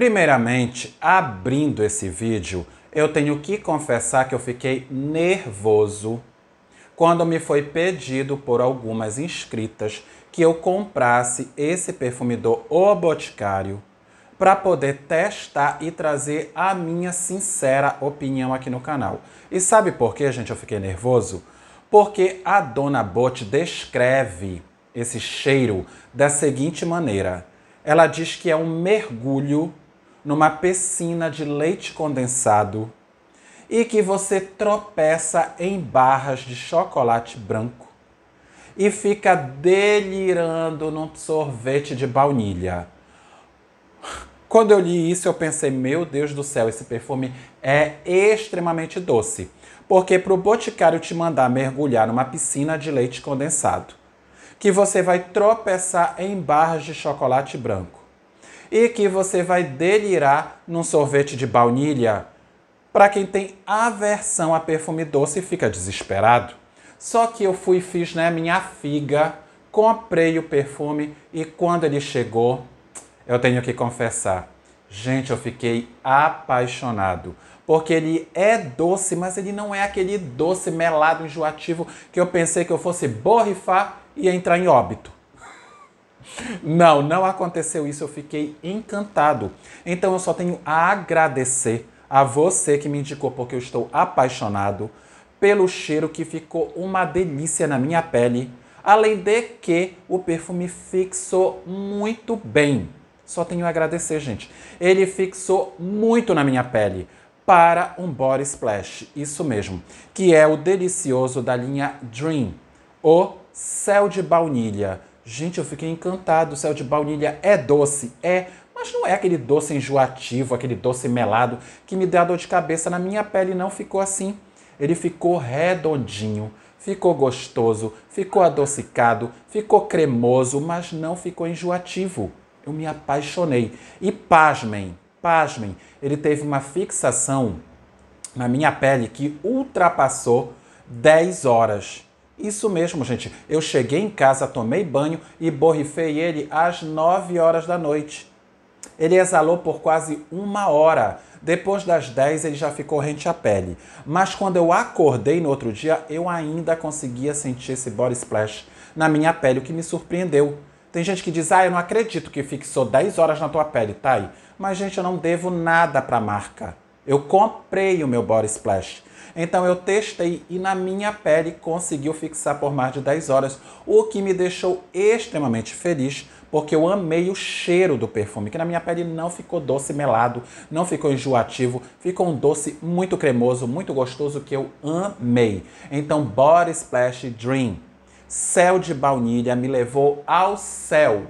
Primeiramente, abrindo esse vídeo, eu tenho que confessar que eu fiquei nervoso quando me foi pedido por algumas inscritas que eu comprasse esse perfumidor O Boticário para poder testar e trazer a minha sincera opinião aqui no canal. E sabe por que, gente, eu fiquei nervoso? Porque a Dona Bot descreve esse cheiro da seguinte maneira. Ela diz que é um mergulho numa piscina de leite condensado e que você tropeça em barras de chocolate branco e fica delirando num sorvete de baunilha. Quando eu li isso, eu pensei, meu Deus do céu, esse perfume é extremamente doce. Porque para o boticário te mandar mergulhar numa piscina de leite condensado, que você vai tropeçar em barras de chocolate branco e que você vai delirar num sorvete de baunilha. Para quem tem aversão a perfume doce, fica desesperado. Só que eu fui e fiz né, minha figa, comprei o perfume e quando ele chegou, eu tenho que confessar. Gente, eu fiquei apaixonado. Porque ele é doce, mas ele não é aquele doce melado, enjoativo que eu pensei que eu fosse borrifar e entrar em óbito. Não, não aconteceu isso, eu fiquei encantado. Então eu só tenho a agradecer a você que me indicou, porque eu estou apaixonado pelo cheiro que ficou uma delícia na minha pele. Além de que o perfume fixou muito bem. Só tenho a agradecer, gente. Ele fixou muito na minha pele para um body splash, isso mesmo, que é o delicioso da linha Dream, o céu de baunilha. Gente, eu fiquei encantado. O céu de baunilha é doce, é, mas não é aquele doce enjoativo, aquele doce melado que me dá dor de cabeça na minha pele, não ficou assim. Ele ficou redondinho, ficou gostoso, ficou adocicado, ficou cremoso, mas não ficou enjoativo. Eu me apaixonei. E pasmem, pasmem, ele teve uma fixação na minha pele que ultrapassou 10 horas. Isso mesmo, gente. Eu cheguei em casa, tomei banho e borrifei ele às 9 horas da noite. Ele exalou por quase uma hora. Depois das 10 ele já ficou rente à pele. Mas quando eu acordei no outro dia, eu ainda conseguia sentir esse body splash na minha pele, o que me surpreendeu. Tem gente que diz, ah, eu não acredito que fixou 10 horas na tua pele, tá aí. Mas, gente, eu não devo nada pra marca. Eu comprei o meu Body Splash. Então eu testei e na minha pele conseguiu fixar por mais de 10 horas, o que me deixou extremamente feliz, porque eu amei o cheiro do perfume, que na minha pele não ficou doce melado, não ficou enjoativo, ficou um doce muito cremoso, muito gostoso que eu amei. Então Body Splash Dream, céu de baunilha me levou ao céu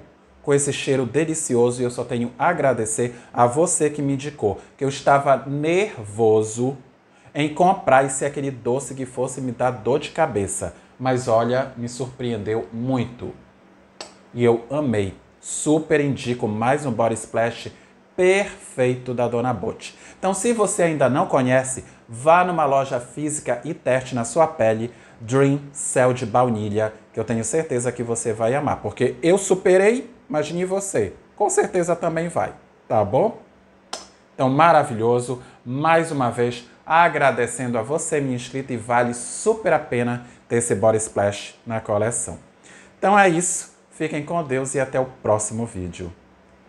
com esse cheiro delicioso e eu só tenho a agradecer a você que me indicou, que eu estava nervoso em comprar esse aquele doce que fosse me dar dor de cabeça. Mas olha, me surpreendeu muito. E eu amei. Super indico mais um body splash perfeito da Dona Bote. Então, se você ainda não conhece, vá numa loja física e teste na sua pele Dream Cell de baunilha, que eu tenho certeza que você vai amar, porque eu superei, imagine você. Com certeza também vai, tá bom? Então, maravilhoso, mais uma vez agradecendo a você, minha inscrita, e vale super a pena ter esse body splash na coleção. Então é isso, fiquem com Deus e até o próximo vídeo.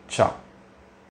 Tchau!